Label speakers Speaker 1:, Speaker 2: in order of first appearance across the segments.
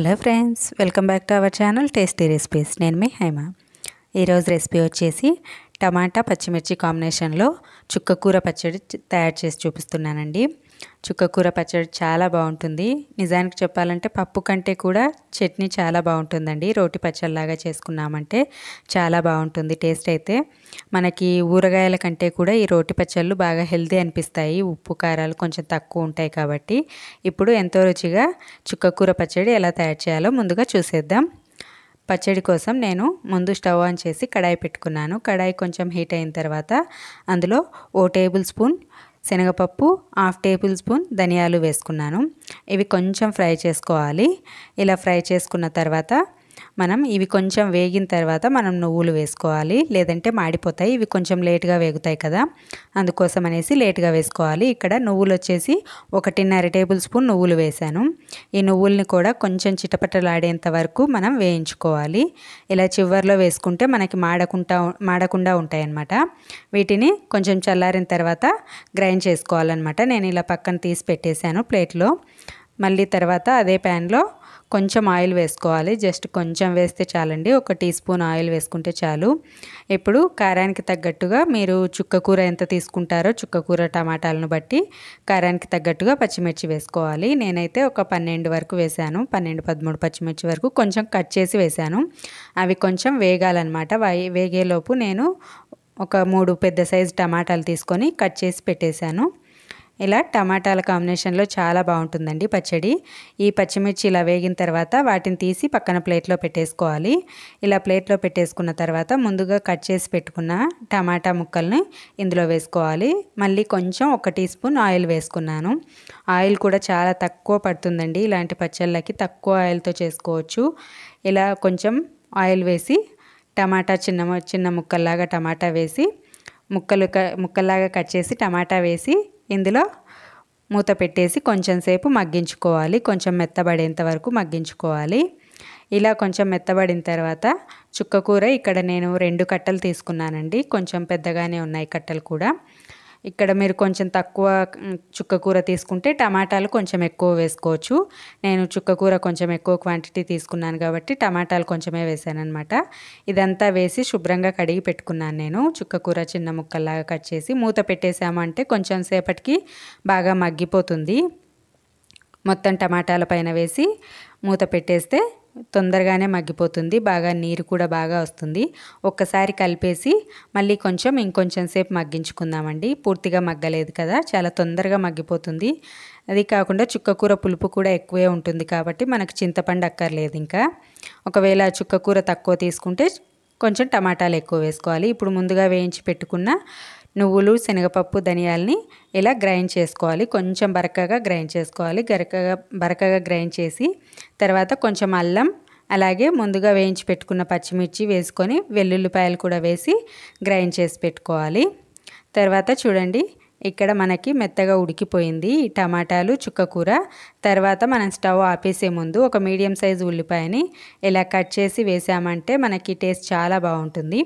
Speaker 1: hello friends welcome back to our channel tasty recipes నేను మీ హైమా ఈరోజు రెసిపీ వచ్చేసి టమాటా పచ్చిమిర్చి కాంబినేషన్లో చుక్కకూర పచ్చడి తయారు చేసి చూపిస్తున్నానండి చుక్కకూర పచ్చడి చాలా బాగుంటుంది నిజానికి చెప్పాలంటే పప్పు కంటే కూడా చట్నీ చాలా బాగుంటుందండి రోటి పచ్చడిలాగా చేసుకున్నామంటే చాలా బాగుంటుంది టేస్ట్ అయితే మనకి ఊరగాయల కంటే కూడా ఈ రోటి పచ్చళ్ళు బాగా హెల్దీ అనిపిస్తాయి ఉప్పు కారాలు కొంచెం తక్కువ ఉంటాయి కాబట్టి ఇప్పుడు ఎంతో రుచిగా చుక్కకూర పచ్చడి ఎలా తయారు చేయాలో ముందుగా చూసేద్దాం పచ్చడి కోసం నేను ముందు స్టవ్ ఆన్ చేసి కడాయి పెట్టుకున్నాను కడాయి కొంచెం హీట్ అయిన తర్వాత అందులో ఓ టేబుల్ స్పూన్ శనగపప్పు హాఫ్ టేబుల్ స్పూన్ ధనియాలు వేసుకున్నాను ఇవి కొంచెం ఫ్రై చేసుకోవాలి ఇలా ఫ్రై చేసుకున్న తర్వాత మనం ఇవి కొంచెం వేగిన తర్వాత మనం నువ్వులు వేసుకోవాలి లేదంటే మాడిపోతాయి ఇవి కొంచెం లేట్గా వేగుతాయి కదా అందుకోసం అనేసి లేట్గా వేసుకోవాలి ఇక్కడ నువ్వులు వచ్చేసి ఒకటిన్నర టేబుల్ స్పూన్ నువ్వులు వేశాను ఈ నువ్వుల్ని కూడా కొంచెం చిటపటలాడేంత వరకు మనం వేయించుకోవాలి ఇలా చివరిలో వేసుకుంటే మనకి మాడకుండా మాడకుండా ఉంటాయన్నమాట వీటిని కొంచెం చల్లారిన తర్వాత గ్రైండ్ చేసుకోవాలన్నమాట నేను ఇలా పక్కన తీసి పెట్టేశాను ప్లేట్లో మళ్ళీ తర్వాత అదే ప్యాన్లో కొంచెం ఆయిల్ వేసుకోవాలి జస్ట్ కొంచెం వేస్తే చాలండి ఒక టీ స్పూన్ ఆయిల్ వేసుకుంటే చాలు ఇప్పుడు కారానికి తగ్గట్టుగా మీరు చుక్కకూర ఎంత తీసుకుంటారో చుక్కకూర టమాటాలను బట్టి కారానికి తగ్గట్టుగా పచ్చిమిర్చి వేసుకోవాలి నేనైతే ఒక పన్నెండు వరకు వేశాను పన్నెండు పదమూడు పచ్చిమిర్చి వరకు కొంచెం కట్ చేసి వేశాను అవి కొంచెం వేగాలన్నమాట వేగేలోపు నేను ఒక మూడు పెద్ద సైజు టమాటాలు తీసుకొని కట్ చేసి పెట్టేశాను ఇలా టమాటాల కాంబినేషన్లో చాలా బాగుంటుందండి పచ్చడి ఈ పచ్చిమిర్చి ఇలా వేగిన తర్వాత వాటిని తీసి పక్కన ప్లేట్లో పెట్టేసుకోవాలి ఇలా ప్లేట్లో పెట్టేసుకున్న తర్వాత ముందుగా కట్ చేసి పెట్టుకున్న టమాటా ముక్కల్ని ఇందులో వేసుకోవాలి మళ్ళీ కొంచెం ఒక టీ స్పూన్ ఆయిల్ వేసుకున్నాను ఆయిల్ కూడా చాలా తక్కువ పడుతుందండి ఇలాంటి పచ్చళ్ళకి తక్కువ ఆయిల్తో చేసుకోవచ్చు ఇలా కొంచెం ఆయిల్ వేసి టమాటా చిన్న చిన్న ముక్కల్లాగా టమాటా వేసి ముక్కలు ముక్కల్లాగా కట్ చేసి టమాటా వేసి ఇందులో మూత పెట్టేసి కొంచెం సేపు మగ్గించుకోవాలి కొంచెం మెత్తబడేంత వరకు మగ్గించుకోవాలి ఇలా కొంచెం మెత్తబడిన తర్వాత చుక్కకూర ఇక్కడ నేను రెండు కట్టలు తీసుకున్నానండి కొంచెం పెద్దగానే ఉన్నాయి కట్టలు కూడా ఇక్కడ మీరు కొంచెం తక్కువ చుక్కకూర తీసుకుంటే టమాటాలు కొంచెం ఎక్కువ వేసుకోవచ్చు నేను చుక్కకూర కొంచెం ఎక్కువ క్వాంటిటీ తీసుకున్నాను కాబట్టి టమాటాలు కొంచెమే అనమాట ఇదంతా వేసి శుభ్రంగా కడిగి పెట్టుకున్నాను నేను చుక్కకూర చిన్న ముక్కల్లాగా కట్ చేసి మూత పెట్టేసామంటే కొంచెం సేపటికి బాగా మగ్గిపోతుంది మొత్తం టమాటాల పైన వేసి మూత పెట్టేస్తే తొందరగానే మగ్గిపోతుంది బాగా నీరు కూడా బాగా వస్తుంది ఒక్కసారి కలిపేసి మళ్ళీ కొంచెం ఇంకొంచెం సేపు మగ్గించుకుందామండి పూర్తిగా మగ్గలేదు కదా చాలా తొందరగా మగ్గిపోతుంది అది కాకుండా చుక్కకూర పులుపు కూడా ఎక్కువే ఉంటుంది కాబట్టి మనకు చింతపండు అక్కర్లేదు ఇంకా ఒకవేళ చుక్కకూర తక్కువ తీసుకుంటే కొంచెం టమాటాలు ఎక్కువ వేసుకోవాలి ఇప్పుడు ముందుగా వేయించి పెట్టుకున్న నువ్వులు శనగపప్పు ధనియాలని ఇలా గ్రైండ్ చేసుకోవాలి కొంచెం బరకగా గ్రైండ్ చేసుకోవాలి గరకగా బరకగా గ్రైండ్ చేసి తర్వాత కొంచెం అల్లం అలాగే ముందుగా వేయించి పెట్టుకున్న పచ్చిమిర్చి వేసుకొని వెల్లుల్లిపాయలు కూడా వేసి గ్రైండ్ చేసి పెట్టుకోవాలి తర్వాత చూడండి ఇక్కడ మనకి మెత్తగా ఉడికిపోయింది టమాటాలు చుక్కకూర తర్వాత మనం స్టవ్ ఆపేసే ముందు ఒక మీడియం సైజు ఉల్లిపాయని ఇలా కట్ చేసి వేసామంటే మనకి టేస్ట్ చాలా బాగుంటుంది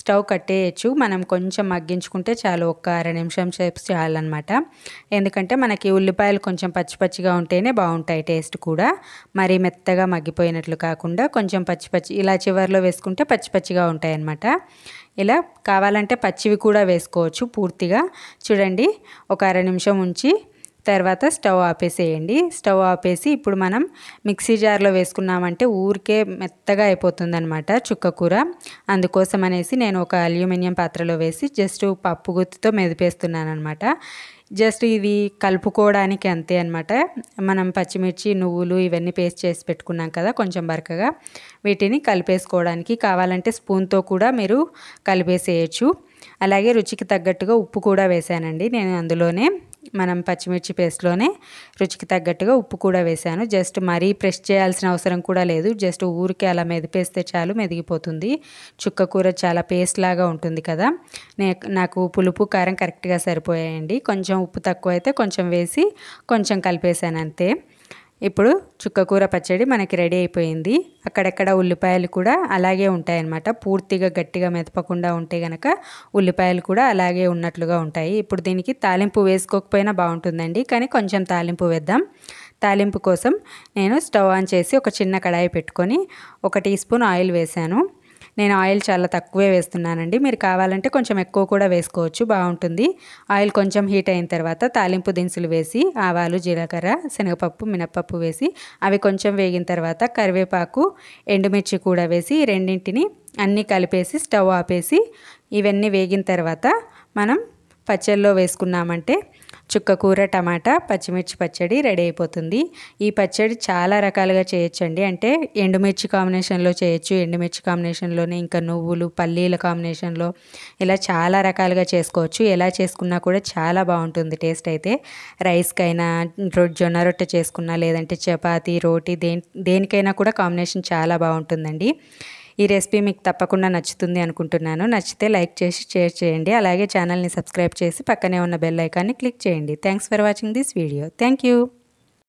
Speaker 1: స్టవ్ కట్టేయచ్చు మనం కొంచెం మగ్గించుకుంటే చాలు ఒక అర నిమిషం సేపు చాలన్నమాట ఎందుకంటే మనకి ఉల్లిపాయలు కొంచెం పచ్చి పచ్చిగా ఉంటేనే బాగుంటాయి టేస్ట్ కూడా మరీ మెత్తగా మగ్గిపోయినట్లు కాకుండా కొంచెం పచ్చి పచ్చి ఇలా చివరిలో వేసుకుంటే పచ్చి పచ్చిగా ఉంటాయి అన్నమాట ఇలా కావాలంటే పచ్చివి కూడా వేసుకోవచ్చు పూర్తిగా చూడండి పెట్టండి ఒక అర నిమిషం ఉంచి తర్వాత స్టవ్ ఆపేసేయండి స్టవ్ ఆపేసి ఇప్పుడు మనం మిక్సీ జార్లో వేసుకున్నామంటే ఊరికే మెత్తగా అయిపోతుందనమాట చుక్కకూర అందుకోసం అనేసి నేను ఒక అల్యూమినియం పాత్రలో వేసి జస్ట్ పప్పు గుత్తితో మెదిపేస్తున్నాను అనమాట జస్ట్ ఇవి కలుపుకోవడానికి అంతే అనమాట మనం పచ్చిమిర్చి నువ్వులు ఇవన్నీ పేస్ట్ చేసి పెట్టుకున్నాం కదా కొంచెం బరకగా వీటిని కలిపేసుకోవడానికి కావాలంటే స్పూన్తో కూడా మీరు కలిపేసేయచ్చు అలాగే రుచికి తగ్గట్టుగా ఉప్పు కూడా వేశానండి నేను అందులోనే మనం పచ్చిమిర్చి పేస్ట్లోనే రుచికి తగ్గట్టుగా ఉప్పు కూడా వేశాను జస్ట్ మరీ ప్రెస్ చేయాల్సిన అవసరం కూడా లేదు జస్ట్ ఊరికే అలా మెదిపేస్తే చాలు మెదిగిపోతుంది చుక్క కూర చాలా పేస్ట్ లాగా ఉంటుంది కదా నే నాకు పులుపు కారం కరెక్ట్గా సరిపోయాయండి కొంచెం ఉప్పు తక్కువ అయితే కొంచెం వేసి కొంచెం కలిపేశాను అంతే ఇప్పుడు చుక్కకూర పచ్చడి మనకి రెడీ అయిపోయింది అక్కడక్కడ ఉల్లిపాయలు కూడా అలాగే ఉంటాయన్నమాట పూర్తిగా గట్టిగా మెదపకుండా ఉంటే గనక ఉల్లిపాయలు కూడా అలాగే ఉన్నట్లుగా ఉంటాయి ఇప్పుడు దీనికి తాలింపు వేసుకోకపోయినా బాగుంటుందండి కానీ కొంచెం తాలింపు వేద్దాం తాలింపు కోసం నేను స్టవ్ ఆన్ చేసి ఒక చిన్న కడాయి పెట్టుకొని ఒక టీ స్పూన్ ఆయిల్ వేశాను నేను ఆయిల్ చాలా తక్కువే వేస్తున్నానండి మీరు కావాలంటే కొంచెం ఎక్కువ కూడా వేసుకోవచ్చు బాగుంటుంది ఆయిల్ కొంచెం హీట్ అయిన తర్వాత తాలింపు దినుసులు వేసి ఆవాలు జీలకర్ర శనగపప్పు మినపప్పు వేసి అవి కొంచెం వేగిన తర్వాత కరివేపాకు ఎండుమిర్చి కూడా వేసి రెండింటిని అన్నీ కలిపేసి స్టవ్ ఆపేసి ఇవన్నీ వేగిన తర్వాత మనం పచ్చళ్ళలో వేసుకున్నామంటే చుక్కకూర టమాటా పచ్చిమిర్చి పచ్చడి రెడీ అయిపోతుంది ఈ పచ్చడి చాలా రకాలుగా చేయొచ్చండి అంటే ఎండుమిర్చి కాంబినేషన్లో చేయొచ్చు ఎండుమిర్చి కాంబినేషన్లోనే ఇంకా నువ్వులు పల్లీల కాంబినేషన్లో ఇలా చాలా రకాలుగా చేసుకోవచ్చు ఎలా చేసుకున్నా కూడా చాలా బాగుంటుంది టేస్ట్ అయితే రైస్కైనా జొన్న రొట్టె చేసుకున్నా లేదంటే చపాతి రోటీ దేని దేనికైనా కూడా కాంబినేషన్ చాలా బాగుంటుందండి ఈ రెసిపీ మీకు తప్పకుండా నచ్చుతుంది అనుకుంటున్నాను నచ్చితే లైక్ చేసి షేర్ చేయండి అలాగే ఛానల్ని సబ్స్క్రైబ్ చేసి పక్కనే ఉన్న బెల్ ఐకాన్ని క్లిక్ చేయండి thanks for watching this video thank